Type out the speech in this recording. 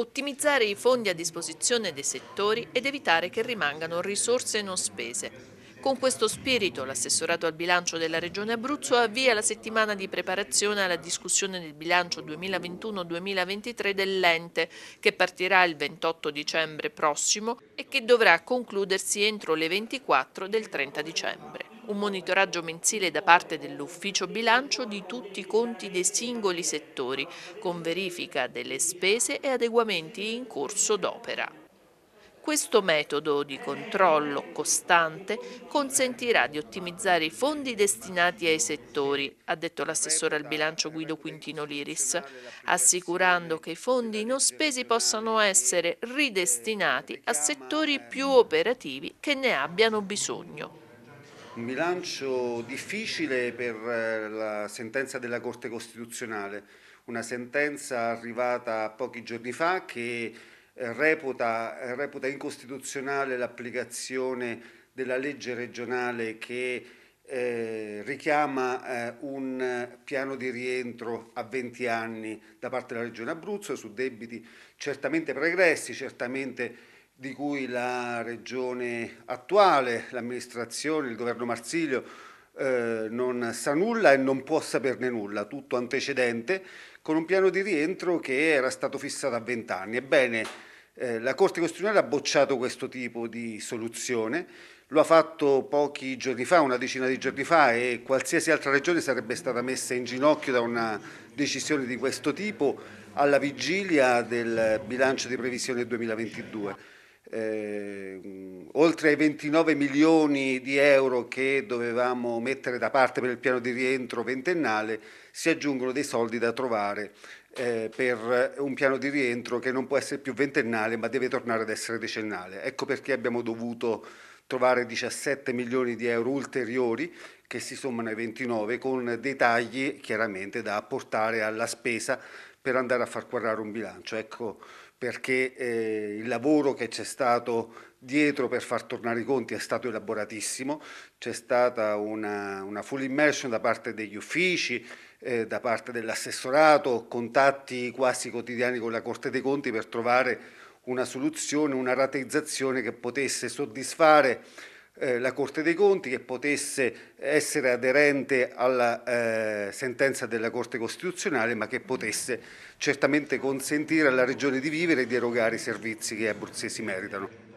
ottimizzare i fondi a disposizione dei settori ed evitare che rimangano risorse non spese. Con questo spirito l'assessorato al bilancio della Regione Abruzzo avvia la settimana di preparazione alla discussione del bilancio 2021-2023 dell'ente che partirà il 28 dicembre prossimo e che dovrà concludersi entro le 24 del 30 dicembre un monitoraggio mensile da parte dell'ufficio bilancio di tutti i conti dei singoli settori, con verifica delle spese e adeguamenti in corso d'opera. Questo metodo di controllo costante consentirà di ottimizzare i fondi destinati ai settori, ha detto l'assessore al bilancio Guido Quintino Liris, assicurando che i fondi non spesi possano essere ridestinati a settori più operativi che ne abbiano bisogno. Un bilancio difficile per eh, la sentenza della Corte Costituzionale, una sentenza arrivata pochi giorni fa che eh, reputa, eh, reputa incostituzionale l'applicazione della legge regionale che eh, richiama eh, un piano di rientro a 20 anni da parte della Regione Abruzzo su debiti certamente pregressi, certamente di cui la regione attuale, l'amministrazione, il governo Marsilio eh, non sa nulla e non può saperne nulla, tutto antecedente, con un piano di rientro che era stato fissato a 20 anni. Ebbene, eh, la Corte Costituzionale ha bocciato questo tipo di soluzione, lo ha fatto pochi giorni fa, una decina di giorni fa e qualsiasi altra regione sarebbe stata messa in ginocchio da una decisione di questo tipo alla vigilia del bilancio di previsione 2022 eh, oltre ai 29 milioni di euro che dovevamo mettere da parte per il piano di rientro ventennale, si aggiungono dei soldi da trovare eh, per un piano di rientro che non può essere più ventennale ma deve tornare ad essere decennale. Ecco perché abbiamo dovuto trovare 17 milioni di euro ulteriori che si sommano ai 29 con dei tagli chiaramente da apportare alla spesa per andare a far quadrare un bilancio. Ecco perché eh, il lavoro che c'è stato dietro per far tornare i conti è stato elaboratissimo, c'è stata una, una full immersion da parte degli uffici, eh, da parte dell'assessorato, contatti quasi quotidiani con la Corte dei Conti per trovare una soluzione, una rateizzazione che potesse soddisfare eh, la Corte dei Conti, che potesse essere aderente alla eh, sentenza della Corte Costituzionale, ma che potesse certamente consentire alla Regione di vivere e di erogare i servizi che gli abruzzesi meritano.